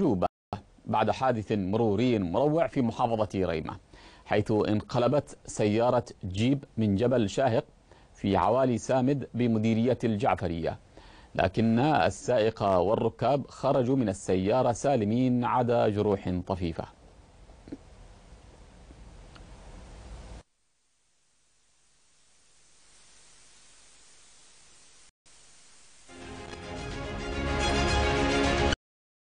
مقلوبة بعد حادث مروري مروع في محافظة ريمة حيث انقلبت سيارة جيب من جبل شاهق في عوالي سامد بمديرية الجعفرية لكن السائق والركاب خرجوا من السيارة سالمين عدا جروح طفيفة